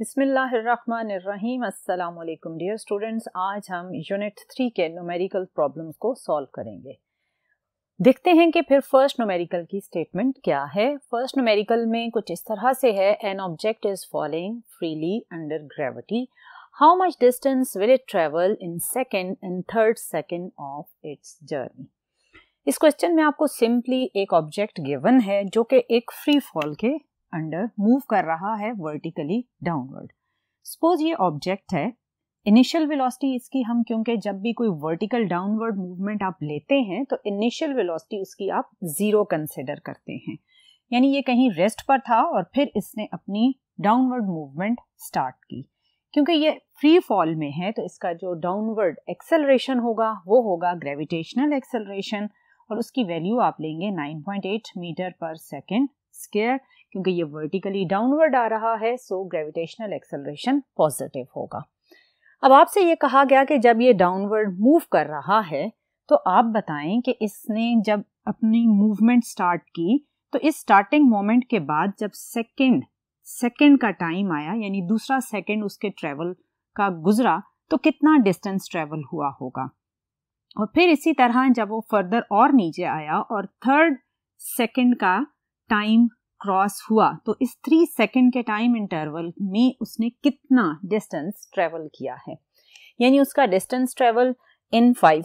बिसमीम dear students आज हम यूनिट थ्री के नोमेरिकल प्रॉब्लम्स को सॉल्व करेंगे देखते हैं कि फिर फर्स्ट नोमेरिकल की स्टेटमेंट क्या है फर्स्ट नोमेरिकल में कुछ इस तरह से है an object is following freely under gravity how much distance will it travel in second and third second of its journey इस क्वेश्चन में आपको सिंपली एक ऑब्जेक्ट गिवन है जो कि एक फ्री फॉल के अंडर मूव कर रहा है वर्टिकली डाउनवर्ड सपोज ये ऑब्जेक्ट है इनिशियल वेलोसिटी इसकी हम क्योंकि जब भी कोई वर्टिकल डाउनवर्ड मूवमेंट आप लेते हैं तो इनिशियल वेलोसिटी उसकी आप ज़ीरो कंसिडर करते हैं यानी ये कहीं रेस्ट पर था और फिर इसने अपनी डाउनवर्ड मूवमेंट स्टार्ट की क्योंकि ये फ्री फॉल में है तो इसका जो डाउनवर्ड एक्सेलरेशन होगा वो होगा ग्रेविटेशनल एक्सेलरेशन और उसकी वैल्यू आप लेंगे 9.8 मीटर पर सेकेंड स्केयर क्योंकि ये वर्टिकली डाउनवर्ड आ रहा है सो ग्रेविटेशनल एक्सेलरेशन पॉजिटिव होगा अब आपसे ये कहा गया कि जब ये डाउनवर्ड मूव कर रहा है तो आप बताएं कि इसने जब अपनी मूवमेंट स्टार्ट की तो इस स्टार्टिंग मोमेंट के बाद जब सेकेंड सेकेंड का टाइम आया यानी दूसरा सेकेंड उसके ट्रेवल का गुजरा तो कितना डिस्टेंस ट्रेवल हुआ होगा और फिर इसी तरह जब वो फर्दर और नीचे आया और थर्ड सेकंड का टाइम क्रॉस हुआ तो इस थ्री सेकेंड के टाइम इंटरवल में उसने कितना डिस्टेंस ट्रेवल किया है यानी उसका डिस्टेंस ट्रेवल इन फाइव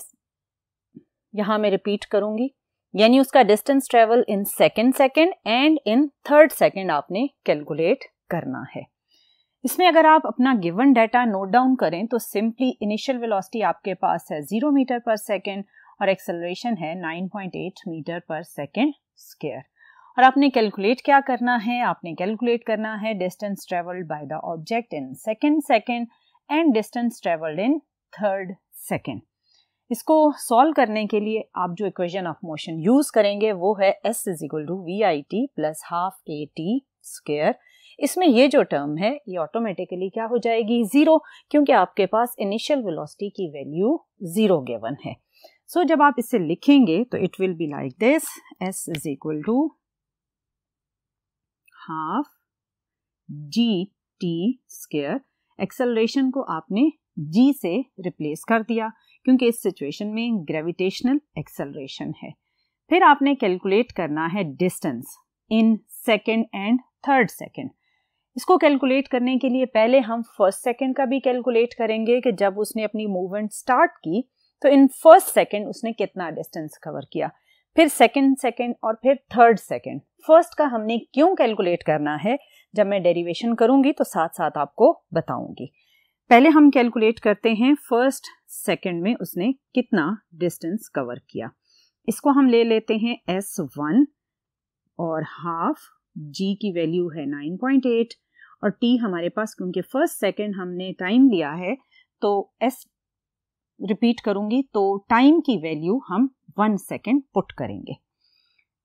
यहाँ मैं रिपीट करूंगी यानी उसका distance travel in second second and in third second आपने कैलकुलेट करना है इसमें अगर आप अपना गिवन डाटा नोट डाउन करें तो सिंपली इनिशियल वेलोसिटी आपके पास है जीरो मीटर पर सेकेंड और एक्सेलरेशन है nine point eight metre per second square और आपने कैलकुलेट क्या करना है आपने कैलकुलेट करना है distance travelled by the object in second second and distance travelled in third second इसको सॉल्व करने के लिए आप जो इक्वेशन ऑफ मोशन यूज करेंगे वो है S is equal to V I T plus half A T square इसमें ये जो टर्म है ये ऑटोमेटिकली क्या हो जाएगी ज़ीरो क्योंकि आपके पास इनिशियल वेलोसिटी की वैल्यू ज़ीरो गिवन है सो so, जब आप इसे लिखेंगे तो it will be like this S is equal to half G T square acceleration को आपने जी से रिप्लेस कर दिया क्योंकि इस सिचुएशन में ग्रेविटेशनल एक्सेलरेशन है फिर आपने कैलकुलेट करना है distance in second and third second इसको कैलकुलेट करने के लिए पहले हम फर्स्ट सेकेंड का भी कैलकुलेट करेंगे कि जब उसने अपनी मूवमेंट स्टार्ट की तो इन फर्स्ट सेकेंड उसने कितना डिस्टेंस कवर किया फिर सेकंड सेकंड और फिर थर्ड सेकंड फर्स्ट का हमने क्यों कैलकुलेट करना है जब मैं डेरिवेशन करूंगी तो साथ साथ आपको बताऊंगी पहले हम कैलकुलेट करते हैं फर्स्ट सेकंड में उसने कितना डिस्टेंस कवर किया इसको हम ले लेते हैं एस वन और हाफ जी की वैल्यू है नाइन पॉइंट एट और टी हमारे पास क्योंकि फर्स्ट सेकंड हमने टाइम लिया है तो एस रिपीट करूंगी तो टाइम की वैल्यू हम वन सेकेंड पुट करेंगे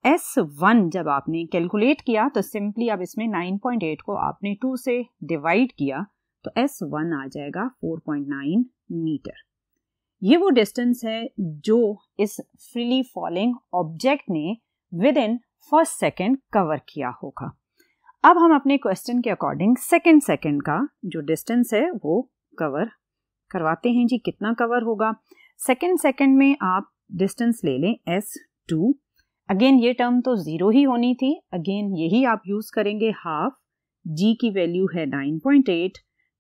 एस वन जब आपने कैलकुलेट किया तो सिंपली अब इसमें 9.8 को आपने टू से डिवाइड किया तो एस वन आ जाएगा 4.9 मीटर ये वो डिस्टेंस है जो इस फ्रीली फॉलिंग ऑब्जेक्ट ने within first second cover किया होगा अब हम अपने क्वेश्चन के अकॉर्डिंग सेकेंड सेकेंड का जो डिस्टेंस है वो कवर करवाते हैं जी कितना कवर होगा सेकेंड सेकेंड में आप डिस्टेंस ले लें एस टू अगेन ये टर्म तो ज़ीरो ही होनी थी अगेन यही आप यूज़ करेंगे हाफ जी की वैल्यू है एट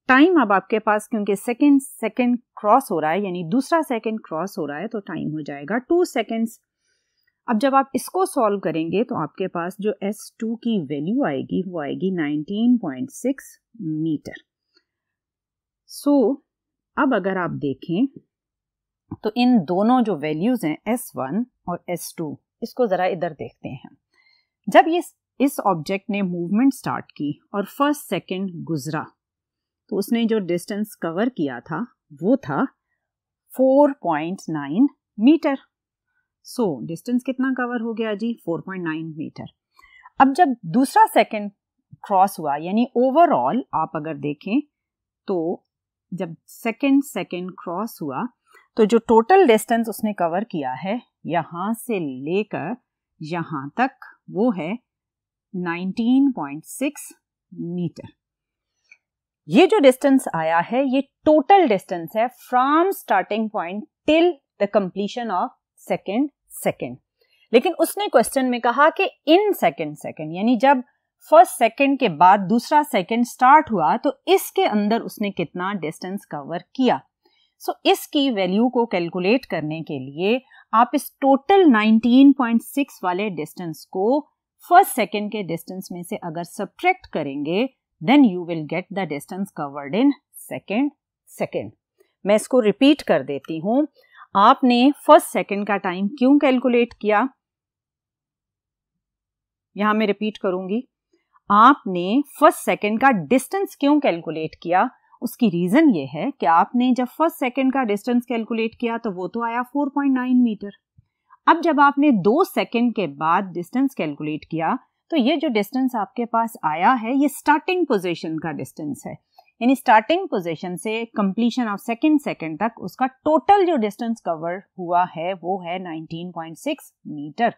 टाइम अब आपके पास क्योंकि सेकेंड सेकेंड क्रॉस हो रहा है यानी दूसरा सेकेंड क्रॉस हो रहा है तो टाइम हो जाएगा टू सेकेंड्स अब जब आप इसको सॉल्व करेंगे तो आपके पास जो एस टू की वैल्यू आएगी वो आएगी nineteen point six metre so अब अगर आप देखें तो इन दोनों जो वैल्यूज़ हैं एस वन और एस टू इसको ज़रा इधर देखते हैं जब ये इस ऑब्जेक्ट ने मूवमेंट स्टार्ट की और फर्स्ट सेकेंड गुजरा तो उसने जो डिस्टेंस कवर किया था वो था 4.9 मीटर सो so, डिस्टेंस कितना कवर हो गया जी 4.9 मीटर अब जब दूसरा सेकेंड क्रॉस हुआ यानी ओवरऑल आप अगर देखें तो जब सेकेंड सेकेंड क्रॉस हुआ तो जो टोटल डिस्टेंस उसने कवर किया है यहाँ से लेकर यहाँ तक वो है 19.6 मीटर ये जो डिस्टेंस आया है ये टोटल डिस्टेंस है from starting point till the completion of second second लेकिन उसने क्वेश्चन में कहा कि इन सेकेंड सेकेंड यानी जब फर्स्ट सेकंड के बाद दूसरा सेकंड स्टार्ट हुआ तो इसके अंदर उसने कितना डिस्टेंस कवर किया सो so, इसकी वैल्यू को कैलकुलेट करने के लिए आप इस टोटल 19.6 वाले डिस्टेंस को फर्स्ट सेकंड के डिस्टेंस में से अगर सब्ट्रैक्ट करेंगे then you will get the distance covered in second second मैं इसको रिपीट कर देती हूँ आपने फर्स्ट सेकेंड का टाइम क्यों कैलकुलेट किया यहां मैं रिपीट करूंगी आपने फर्स्ट सेकंड का डिस्टेंस क्यों कैलकुलेट किया उसकी रीज़न ये है कि आपने जब फर्स्ट सेकंड का डिस्टेंस कैलकुलेट किया तो वो तो आया 4.9 मीटर अब जब आपने दो सेकंड के बाद डिस्टेंस कैलकुलेट किया तो ये जो डिस्टेंस आपके पास आया है ये स्टार्टिंग पोजीशन का डिस्टेंस है यानी स्टार्टिंग पोजीशन से कंप्लीशन ऑफ सेकेंड सेकेंड तक उसका टोटल जो डिस्टेंस कवर हुआ है वो है 19.6 मीटर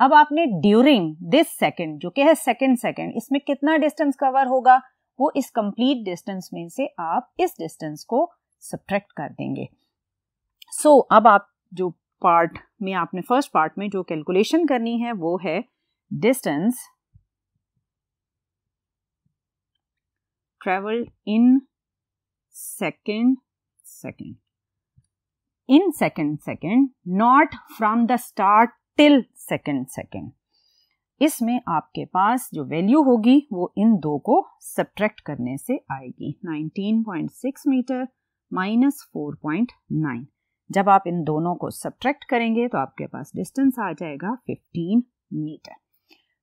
अब आपने ड्यूरिंग दिस सेकेंड जो कि है सेकेंड सेकेंड इसमें कितना डिस्टेंस कवर होगा वो इस कंप्लीट डिस्टेंस में से आप इस डिस्टेंस को सब्ट्रैक्ट कर देंगे सो so, अब आप जो पार्ट में आपने फर्स्ट पार्ट में जो कैलकुलेशन करनी है वो है distance travel in second second in second second not from the start till second second इसमें आपके पास जो वैल्यू होगी वो इन दो को सब्ट्रैक्ट करने से आएगी 19.6 मीटर माइनस 4.9 जब आप इन दोनों को सब्ट्रैक्ट करेंगे तो आपके पास डिस्टेंस आ जाएगा 15 मीटर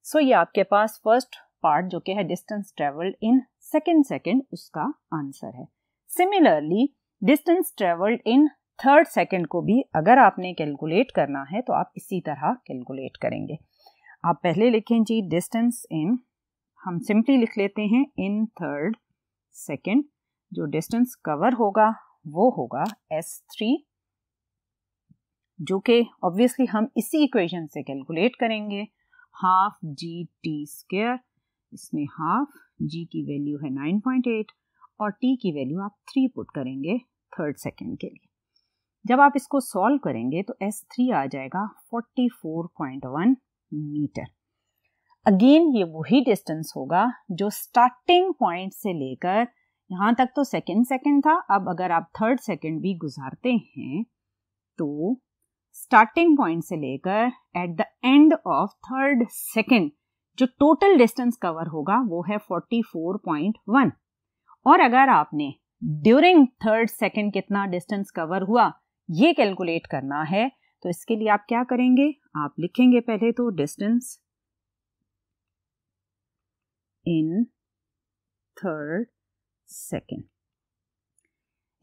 सो so, ये आपके पास फर्स्ट पार्ट जो कि है distance travelled in second second उसका आंसर है similarly distance travelled in third second को भी अगर आपने कैलकुलेट करना है तो आप इसी तरह कैलकुलेट करेंगे आप पहले लिखें जी डिस्टेंस इन हम सिंपली लिख लेते हैं इन थर्ड सेकंड जो डिस्टेंस कवर होगा वो होगा एस थ्री जो कि ऑब्वियसली हम इसी इक्वेशन से कैलकुलेट करेंगे हाफ जी टी स्केयर इसमें हाफ जी की वैल्यू है 9.8 और टी की वैल्यू आप थ्री पुट करेंगे थर्ड सेकेंड के लिए जब आप इसको सॉल्व करेंगे तो S3 आ जाएगा 44.1 मीटर अगेन ये वही डिस्टेंस होगा जो स्टार्टिंग पॉइंट से लेकर यहाँ तक तो सेकेंड सेकेंड था अब अगर आप थर्ड सेकेंड भी गुजारते हैं तो स्टार्टिंग पॉइंट से लेकर at the end of third second जो टोटल डिस्टेंस कवर होगा वो है 44.1 और अगर आपने ड्यूरिंग थर्ड सेकेंड कितना डिस्टेंस कवर हुआ ये कैलकुलेट करना है तो इसके लिए आप क्या करेंगे आप लिखेंगे पहले तो डिस्टेंस इन थर्ड सेकेंड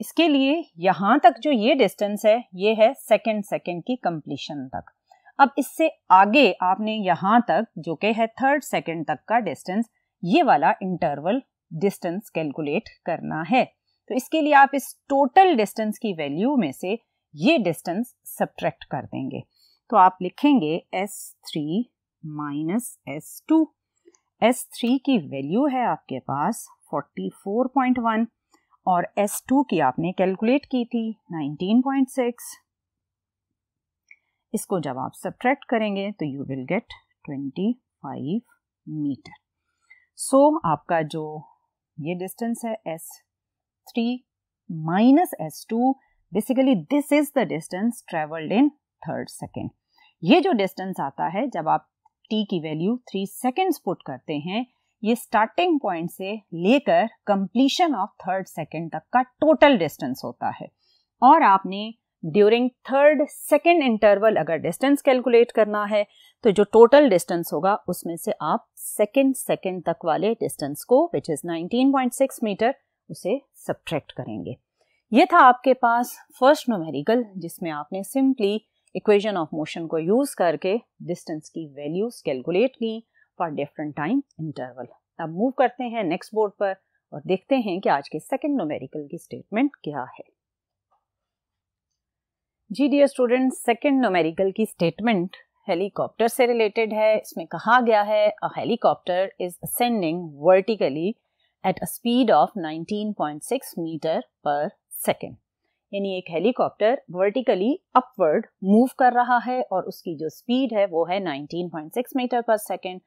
इसके लिए यहां तक जो ये डिस्टेंस है ये है सेकेंड सेकेंड की कंप्लीशन तक अब इससे आगे आपने यहां तक जो के है थर्ड सेकेंड तक का डिस्टेंस ये वाला इंटरवल डिस्टेंस कैलकुलेट करना है तो इसके लिए आप इस टोटल डिस्टेंस की वैल्यू में से ये डिस्टेंस सब्ट्रैक्ट कर देंगे तो आप लिखेंगे S three minus S two S three की वैल्यू है आपके पास फोर्टी फोर पॉइंट वन और एस टू की आपने कैलकुलेट की थी नाइनटीन पॉइंट सिक्स इसको जब आप सब्ट्रैक्ट करेंगे तो you will get twenty five metre so आपका जो ये डिस्टेंस है S three minus S two basically this is the distance travelled in third second ये जो डिस्टेंस आता है जब आप टी की वैल्यू थ्री सेकेंड्स पुट करते हैं ये स्टार्टिंग पॉइंट से लेकर कंप्लीशन ऑफ थर्ड सेकेंड तक का टोटल डिस्टेंस होता है और आपने ड्यूरिंग थर्ड सेकेंड इंटरवल अगर डिस्टेंस कैलकुलेट करना है तो जो टोटल डिस्टेंस होगा उसमें से आप सेकेंड सेकेंड तक वाले डिस्टेंस को विच इज़ 19.6 मीटर उसे सब्ट्रैक्ट करेंगे ये था आपके पास फर्स्ट नोमेरिकल जिसमें आपने सिंपली इक्वेशन ऑफ मोशन को यूज़ करके डिस्टेंस की वैल्यूज कैलकुलेट की फॉर डिफरेंट टाइम इंटरवल अब मूव करते हैं नेक्स्ट बोर्ड पर और देखते हैं कि आज के सेकेंड नोमेरिकल की स्टेटमेंट क्या है जी डियर स्टूडेंट सेकेंड नोमेरिकल की स्टेटमेंट हेलीकॉप्टर से रिलेटेड है इसमें कहा गया है a helicopter is ascending vertically at a speed of 19.6 metre per second यानी एक हेलीकॉप्टर वर्टिकली अपवर्ड मूव कर रहा है और उसकी जो स्पीड है वो है 19.6 मीटर पर सेकेंड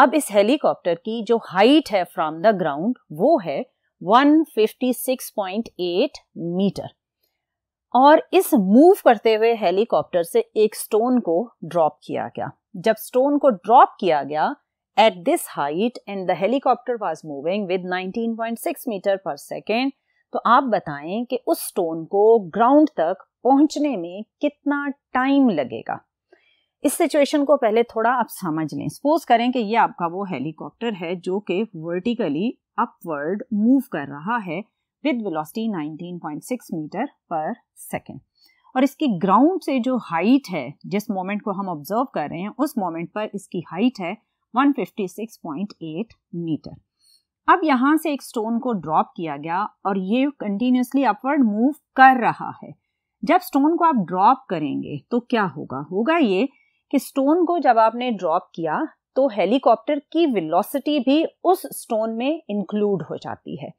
अब इस हेलीकॉप्टर की जो हाइट है फ्रॉम द ग्राउंड वो है 156.8 मीटर और इस मूव करते हुए हेलीकॉप्टर से एक स्टोन को ड्रॉप किया गया जब स्टोन को ड्रॉप किया गया at this height and the helicopter was moving with 19.6 metre per second तो आप बताएं कि उस स्टोन को ग्राउंड तक पहुंचने में कितना टाइम लगेगा इस सिचुएशन को पहले थोड़ा आप समझ लें सपोज करें कि ये आपका वो हेलीकॉप्टर है जो कि वर्टिकली अपवर्ड मूव कर रहा है with velocity 19.6 metre per second और इसकी ग्राउंड से जो हाइट है जिस मोमेंट को हम ऑब्जर्व कर रहे हैं उस मोमेंट पर इसकी हाइट है 156.8 मीटर अब यहाँ से एक स्टोन को ड्रॉप किया गया और ये कंटिन्यूसली अपवर्ड मूव कर रहा है जब स्टोन को आप ड्रॉप करेंगे तो क्या होगा होगा ये कि स्टोन को जब आपने ड्रॉप किया तो हेलीकॉप्टर की वेलोसिटी भी उस स्टोन में इंक्लूड हो जाती है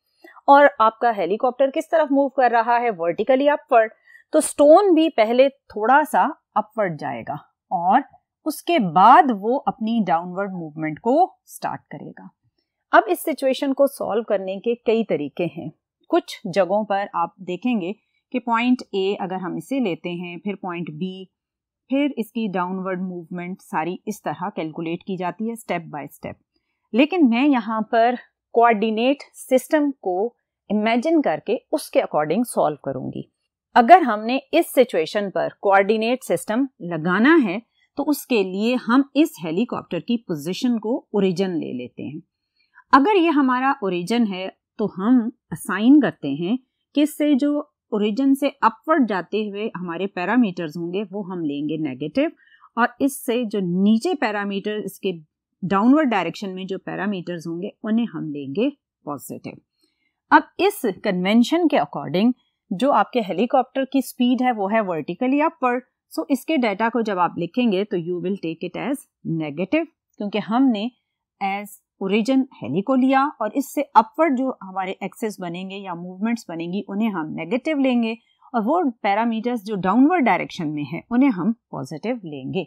और आपका हेलीकॉप्टर किस तरफ मूव कर रहा है वर्टिकली अपवर्ड तो स्टोन भी पहले थोड़ा सा अपवर्ड जाएगा और उसके बाद वो अपनी डाउनवर्ड मूवमेंट को स्टार्ट करेगा अब इस सिचुएशन को सॉल्व करने के कई तरीके हैं कुछ जगहों पर आप देखेंगे कि पॉइंट ए अगर हम इसे लेते हैं फिर पॉइंट बी फिर इसकी डाउनवर्ड मूवमेंट सारी इस तरह कैलकुलेट की जाती है स्टेप बाय स्टेप लेकिन मैं यहाँ पर कोऑर्डिनेट सिस्टम को इमेजिन करके उसके अकॉर्डिंग सॉल्व करूंगी अगर हमने इस सिचुएशन पर कोऑर्डिनेट सिस्टम लगाना है तो उसके लिए हम इस हेलीकॉप्टर की पोजीशन को ओरिजिन ले लेते हैं अगर ये हमारा ओरिजन है तो हम असाइन करते हैं कि से जो ओरिजन से अपवर्ड जाते हुए हमारे पैरामीटर्स होंगे वो हम लेंगे नेगेटिव और इससे जो नीचे पैरामीटर इसके डाउनवर्ड डायरेक्शन में जो पैरामीटर्स होंगे उन्हें हम लेंगे पॉजिटिव अब इस कन्वेंशन के अकॉर्डिंग जो आपके हेलीकॉप्टर की स्पीड है वो है वर्टिकली अपवर्ड सो इसके डाटा को जब आप लिखेंगे तो you will take it as negative क्योंकि हमने एज ओरिजन हेली को लिया और इससे अपवर्ड जो हमारे एक्सेस बनेंगे या मूवमेंट्स बनेंगी उन्हें हम नेगेटिव लेंगे और वो पैरामीटर्स जो डाउनवर्ड डायरेक्शन में है उन्हें हम पॉजिटिव लेंगे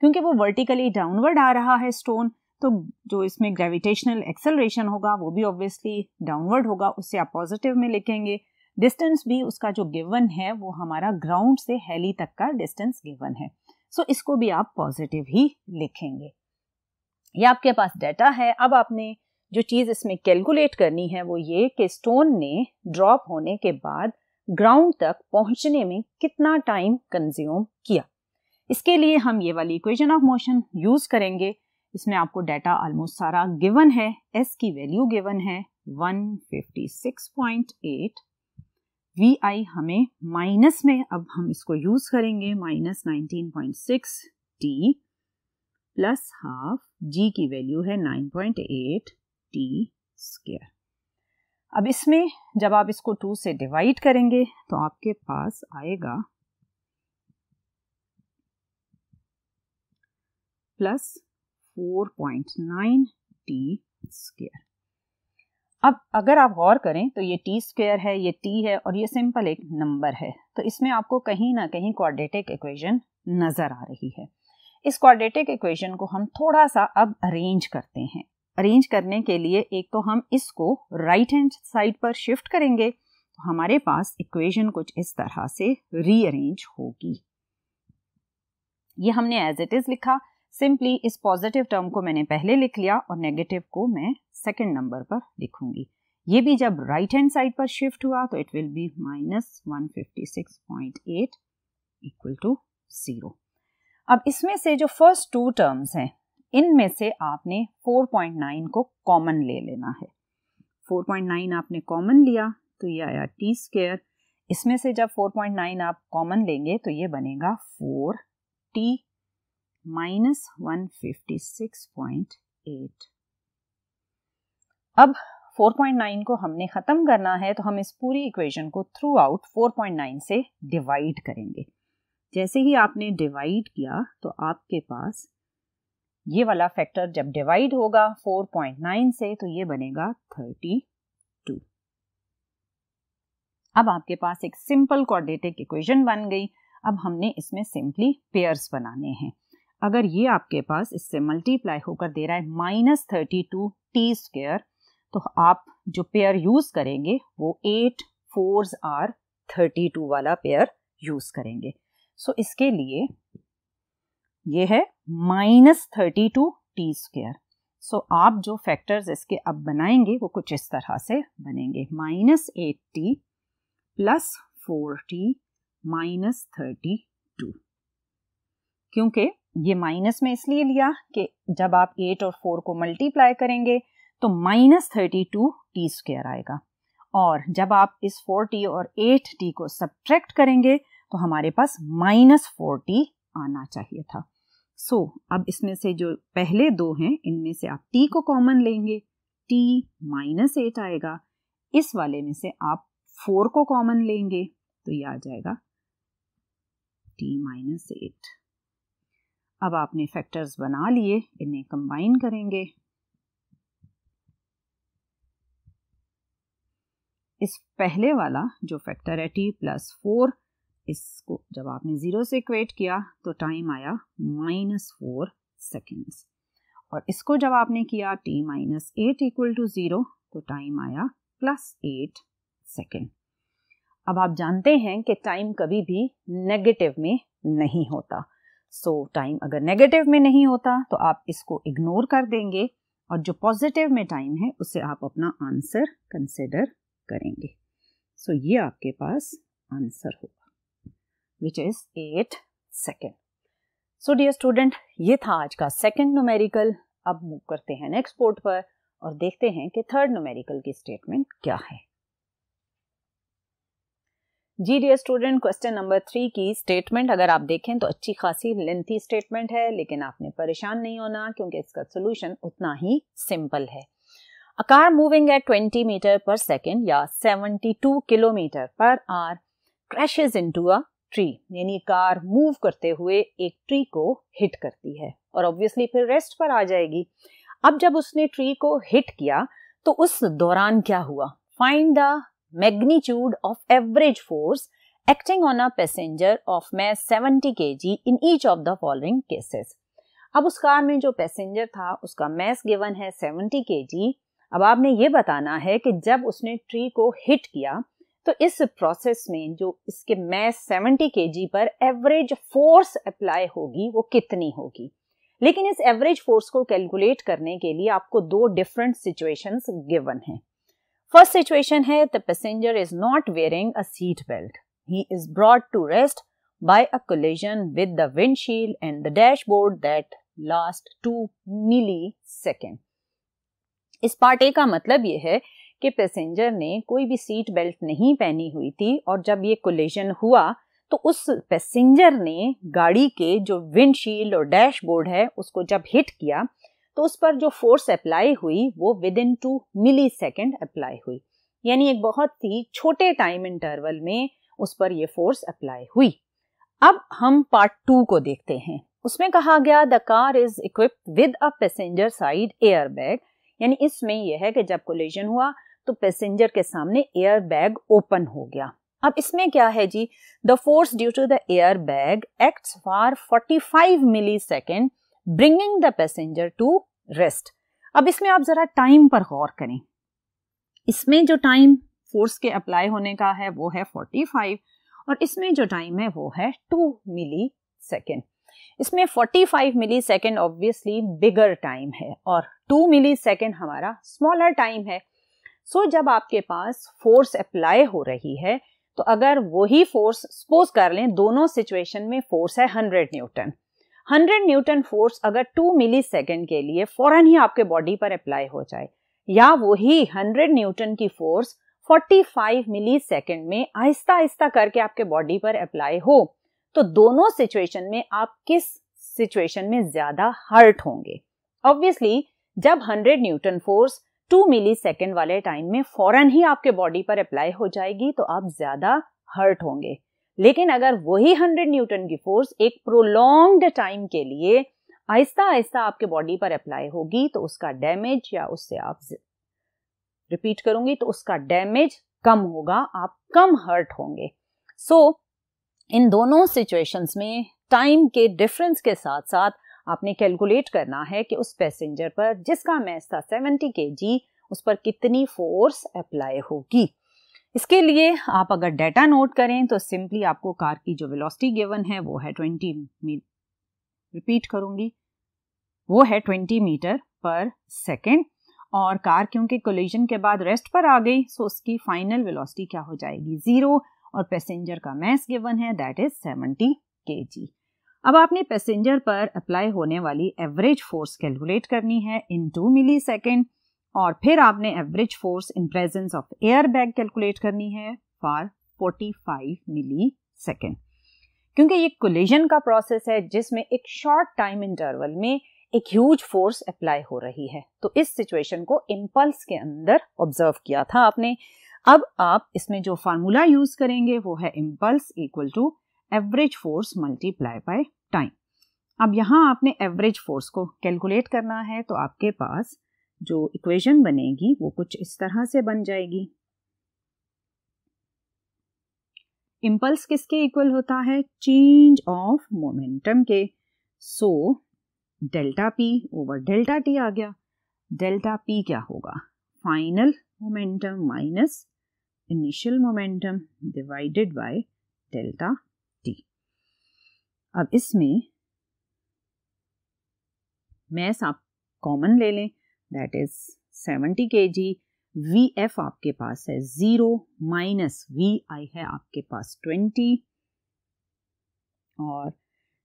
क्योंकि वो वर्टिकली डाउनवर्ड आ रहा है स्टोन तो जो इसमें ग्रेविटेशनल एक्सेलरेशन होगा वो भी ऑब्वियसली डाउनवर्ड होगा उससे आप पॉजिटिव में लिखेंगे डिस्टेंस भी उसका जो गिवन है वो हमारा ग्राउंड से हेली तक का डिस्टेंस गिवन है सो so, इसको भी आप पॉजिटिव ही लिखेंगे ये आपके पास डाटा है अब आपने जो चीज़ इसमें कैलकुलेट करनी है वो ये कि स्टोन ने ड्रॉप होने के बाद ग्राउंड तक पहुंचने में कितना टाइम कंज्यूम किया इसके लिए हम ये वाली इक्वेशन ऑफ मोशन यूज़ करेंगे इसमें आपको डाटा ऑलमोस्ट सारा गिवन है एस की वैल्यू गिवन है 156.8 वी आई हमें माइनस में अब हम इसको यूज़ करेंगे minus nineteen point six T plus half G की वैल्यू है 9.8 टी स्क्र अब इसमें जब आप इसको टू से डिवाइड करेंगे तो आपके पास आएगा प्लस 4.9 टी स्क्र अब अगर आप गौर करें तो ये टी स्क्र है ये टी है और ये सिंपल एक नंबर है तो इसमें आपको कहीं ना कहीं क्वाड्रेटिक इक्वेशन नज़र आ रही है इस क्वाड्रेटिक इक्वेशन को हम थोड़ा सा अब अरेंज करते हैं अरेंज करने के लिए एक तो हम इसको राइट हैंड साइड पर शिफ्ट करेंगे तो हमारे पास इक्वेशन कुछ इस तरह से रीअरेंज होगी ये हमने एज इट इज लिखा सिंपली इस पॉजिटिव टर्म को मैंने पहले लिख लिया और नेगेटिव को मैं सेकेंड नंबर पर लिखूंगी ये भी जब राइट हैंड साइड पर शिफ्ट हुआ तो it will be minus one fifty six point eight equal to zero अब इसमें से जो फर्स्ट टू टर्म्स हैं इनमें से आपने 4.9 को कॉमन ले लेना है 4.9 आपने कॉमन लिया तो ये आया टी स्क्र इसमें से जब 4.9 आप कॉमन लेंगे तो ये बनेगा 4t टी माइनस वन अब 4.9 को हमने ख़त्म करना है तो हम इस पूरी इक्वेशन को थ्रू आउट फोर से डिवाइड करेंगे जैसे ही आपने डिवाइड किया तो आपके पास ये वाला फैक्टर जब डिवाइड होगा 4.9 से तो ये बनेगा 32 अब आपके पास एक सिंपल कोऑर्डिनेटिक इक्वेशन बन गई अब हमने इसमें सिंपली पेयर्स बनाने हैं अगर ये आपके पास इससे मल्टीप्लाई होकर दे रहा है minus thirty two T square तो आप जो पेयर यूज़ करेंगे वो eight fours are thirty two वाला पेयर यूज़ करेंगे सो इसके लिए ये है minus thirty two T square so आप जो फैक्टर्स इसके अब बनाएंगे वो कुछ इस तरह से बनेंगे minus eight T plus four T minus thirty two क्योंकि ये माइनस में इसलिए लिया कि जब आप एट और फोर को मल्टीप्लाई करेंगे तो minus thirty two T square आएगा और जब आप इस फोर टी और एट टी को सब्ट्रैक्ट करेंगे तो हमारे पास माइनस फोर्टी आना चाहिए था सो so, अब इसमें से जो पहले दो हैं इनमें से आप टी को कॉमन लेंगे टी माइनस एट आएगा इस वाले में से आप फोर को कॉमन लेंगे तो ये आ जाएगा टी माइनस एट अब आपने फैक्टर्स बना लिए इन्हें कंबाइन करेंगे इस पहले वाला जो फैक्टर है टी प्लस फोर इसको जब आपने ज़ीरो से इक्वेट किया तो टाइम आया माइनस फोर सेकेंड्स और इसको जब आपने किया T minus eight equal to zero तो टाइम आया प्लस एट सेकेंड अब आप जानते हैं कि टाइम कभी भी नेगेटिव में नहीं होता सो so, टाइम अगर नेगेटिव में नहीं होता तो आप इसको इग्नोर कर देंगे और जो पॉजिटिव में टाइम है उसे आप अपना आंसर कंसिडर करेंगे सो so, ये आपके पास आंसर होगा which is eight second so dear student ये था आज का सेकेंड नोमेरिकल अब मूव करते हैं नेक्स्ट पोर्ट पर और देखते हैं कि थर्ड नोमेरिकल की स्टेटमेंट क्या है जी dear student question number three की स्टेटमेंट अगर आप देखें तो अच्छी खासी लेंथी स्टेटमेंट है लेकिन आपने परेशान नहीं होना क्योंकि इसका सोल्यूशन उतना ही सिंपल है A car moving at 20 meter per second या kilometre per hour crashes into a अ ट्री यानी कार मूव करते हुए एक ट्री को हिट करती है और ऑब्वियसली फिर रेस्ट पर आ जाएगी अब जब उसने ट्री को हिट किया तो उस दौरान क्या हुआ find the magnitude of average force acting on a passenger of mass seventy K G in each of the following cases अब उस कार में जो पैसेंजर था उसका मैस गिवन है सेवेंटी के जी अब आपने ये बताना है कि जब उसने ट्री को हिट किया तो इस प्रोसेस में जो इसके मैस 70 के पर एवरेज फोर्स अप्लाई होगी वो कितनी होगी लेकिन इस एवरेज फोर्स को कैलकुलेट करने के लिए आपको दो डिफरेंट सिचुएशंस गिवन हैं फर्स्ट सिचुएशन है the passenger is not wearing a seat belt he is brought to rest a collision with the windshield and the dashboard that last two milli second इस part A का मतलब यह है कि passenger ने कोई भी सीट बेल्ट नहीं पहनी हुई थी और जब ये कोलिजन हुआ तो उस पैसेंजर ने गाड़ी के जो विंडशील्ड और डैशबोर्ड है उसको जब हिट किया तो उस पर जो फोर्स अप्लाई हुई वो विद इन टू मिली सेकेंड अप्लाई हुई यानी एक बहुत ही छोटे टाइम इंटरवल में उस पर यह फोर्स अप्लाई हुई अब हम पार्ट टू को देखते हैं उसमें कहा गया the car is equipped with a passenger side air bag यानी इसमें यह है कि जब कोलिजन हुआ तो पैसेंजर के सामने एयर बैग ओपन हो गया अब इसमें क्या है जी the force due to the air bag act for 45 milli second bringing the passenger to rest अब इसमें आप जरा टाइम पर गौर करें इसमें जो टाइम फोर्स के अप्लाई होने का है वो है 45 और इसमें जो टाइम है वो है 2 मिली सेकेंड इसमें 45 मिली सेकेंड ऑब्वियसली बिगर टाइम है और 2 मिली सेकेंड हमारा स्मॉलर टाइम है सो so, जब आपके पास फोर्स अप्लाई हो रही है तो अगर वही फोर्स सपोज कर लें दोनों सिचुएशन में फोर्स है 100 न्यूटन 100 न्यूटन फोर्स अगर 2 मिली सेकेंड के लिए फौरन ही आपके बॉडी पर अप्लाई हो जाए या वही 100 न्यूटन की फोर्स 45 मिली सेकेंड में आहिस्ता आहिस्ता करके आपके बॉडी पर अप्लाई हो तो दोनों सिचुएशन में आप किस सिचुएशन में ज्यादा हर्ट होंगे ऑब्वियसली जब 100 न्यूटन फोर्स टू मिली सेकेंड वाले टाइम में फौरन ही आपके बॉडी पर अप्लाई हो जाएगी तो आप ज़्यादा हर्ट होंगे लेकिन अगर वही हंड्रेड न्यूटन की फोर्स एक प्रोलॉन्ग्ड टाइम के लिए आहिस्ता आहिस्ता आपके बॉडी पर अप्लाई होगी तो उसका डैमेज या उससे आप रिपीट करूंगी तो उसका डैमेज कम होगा आप कम हर्ट होंगे सो so, इन दोनों सिचुएशंस में टाइम के डिफरेंस के साथ साथ आपने कैलकुलेट करना है कि उस पैसेंजर पर जिसका मैस था 70 के उस पर कितनी फोर्स अप्लाई होगी इसके लिए आप अगर डाटा नोट करें तो सिंपली आपको कार की जो वेलोसिटी गिवन है वो है ट्वेंटी मी रिपीट करूंगी वो है ट्वेंटी मीटर पर सेकेंड और कार क्योंकि कोलिजन के बाद रेस्ट पर आ गई सो उसकी फाइनल वेलोसिटी क्या हो जाएगी ज़ीरो और पैसेंजर का मैस गिवन है दैट इज़ सेवेंटी के अब आपने पैसेंजर पर अप्लाई होने वाली एवरेज फोर्स कैलकुलेट करनी है इन टू मिली सेकेंड और फिर आपने average force in presence of air bag calculate करनी है फॉर 45 मिली सेकेंड क्योंकि ये कोलिजन का प्रोसेस है जिसमें एक शॉर्ट टाइम इंटरवल में एक ह्यूज फोर्स अप्लाई हो रही है तो इस सिचुएशन को इम्पल्स के अंदर ऑब्जर्व किया था आपने अब आप इसमें जो फार्मूला यूज करेंगे वो है impulse equal to average force multiply by time अब यहाँ आपने एवरेज फोर्स को कैलकुलेट करना है तो आपके पास जो इक्वेशन बनेगी वो कुछ इस तरह से बन जाएगी इम्पल्स किसके इक्वल होता है चेंज ऑफ मोमेंटम के so delta P over delta T आ गया डेल्टा पी क्या होगा final momentum minus initial momentum divided by delta अब इसमें मैस आप कॉमन ले लें दैट इज 70 के जी वी एफ आपके पास है ज़ीरो माइनस वी आई है आपके पास ट्वेंटी और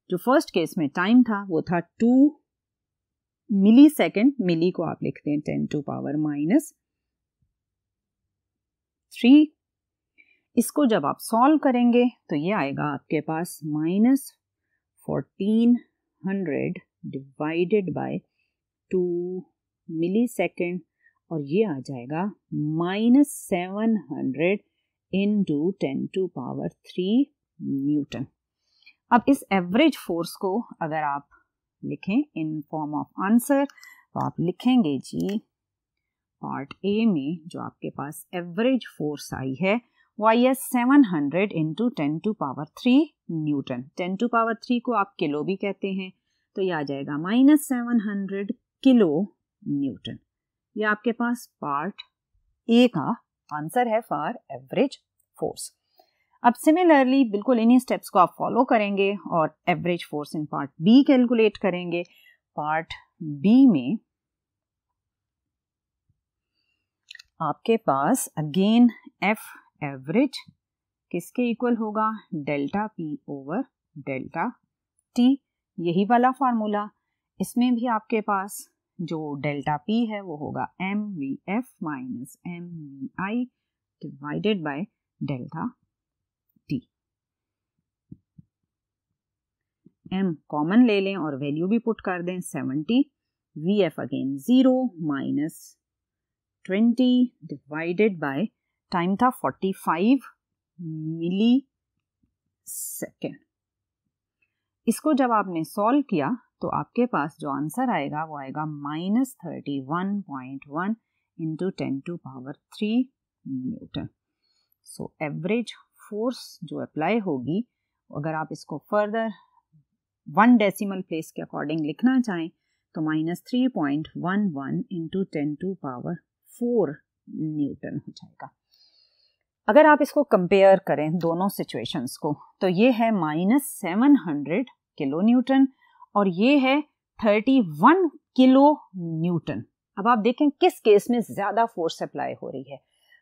जो फर्स्ट केस में टाइम था वो था टू मिली सेकेंड मिली को आप लिखते हैं ten to power minus three इसको जब आप सॉल्व करेंगे तो ये आएगा आपके पास minus 1400 divided by two milli millisecond और ये आ जाएगा minus seven hundred into ten to power three newton अब इस एवरेज फोर्स को अगर आप लिखें इन फॉर्म ऑफ आंसर तो आप लिखेंगे जी पार्ट ए में जो आपके पास एवरेज फोर्स आई है Y S seven hundred into ten to power three newton ten to power three को आप किलो भी कहते हैं तो ये आ जाएगा minus seven hundred kilo newton ये आपके पास पार्ट ए का आंसर है फॉर एवरेज फोर्स अब सिमिलरली बिल्कुल इन्हीं स्टेप्स को आप फॉलो करेंगे और average force in part B calculate करेंगे पार्ट बी में आपके पास अगेन एफ एवरेज किसके इक्वल होगा delta P over delta T यही वाला फार्मूला इसमें भी आपके पास जो डेल्टा पी है वो होगा M V F minus M V I divided by delta T M common ले लें और वैल्यू भी पुट कर दें seventy V F again zero minus twenty divided by time था 45 मिली सेकेंड इसको जब आपने सॉल्व किया तो आपके पास जो आंसर आएगा वो आएगा minus thirty one point one into ten to power three newton so average force जो अप्लाई होगी अगर आप इसको फर्दर वन डेसिमल प्लेस के अकॉर्डिंग लिखना चाहें तो minus three point one one into ten to power four newton हो जाएगा अगर आप इसको कंपेयर करें दोनों सिचुएशंस को तो ये है minus seven hundred kilo newton और ये है थर्टी वन किलो न्यूटन अब आप देखें किस केस में ज़्यादा फोर्स अप्लाई हो रही है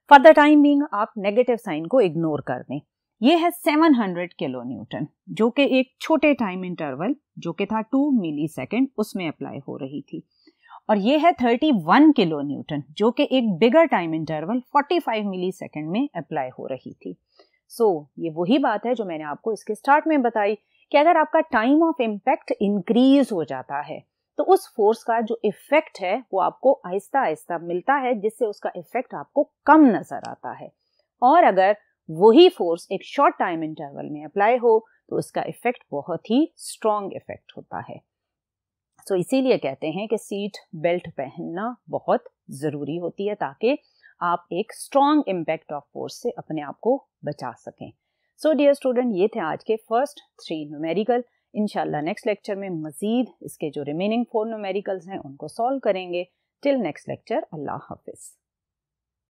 फॉर द टाइम बींग आप नेगेटिव साइन को इग्नोर कर दें ये है 700 किलो न्यूटन जो कि एक छोटे टाइम इंटरवल जो कि था 2 मिली सेकेंड उसमें अप्लाई हो रही थी और ये है 31 किलो न्यूटन जो कि एक बिगर टाइम इंटरवल 45 मिली सेकेंड में अप्लाई हो रही थी सो so, ये वही बात है जो मैंने आपको इसके स्टार्ट में बताई कि अगर आपका टाइम ऑफ इम्पैक्ट इंक्रीज हो जाता है तो उस फोर्स का जो इफेक्ट है वो आपको आहिस्ता आहिस्ता मिलता है जिससे उसका इफेक्ट आपको कम नजर आता है और अगर वही फोर्स एक शॉर्ट टाइम इंटरवल में अप्लाई हो तो उसका इफेक्ट बहुत ही स्ट्रॉन्ग इफेक्ट होता है सो इसीलिए कहते हैं कि सीट बेल्ट पहनना बहुत ज़रूरी होती है ताकि आप एक स्ट्रॉन्ग इम्पैक्ट ऑफ फोर्स से अपने आप को बचा सकें सो डियर स्टूडेंट ये थे आज के फर्स्ट थ्री न्यूमेरिकल इनशाला नेक्स्ट लेक्चर में मज़ीद इसके जो रिमेनिंग फोर न्यूमेरिकल्स हैं उनको सॉल्व करेंगे टिल नेक्स्ट लेक्चर अल्लाह हाफिज़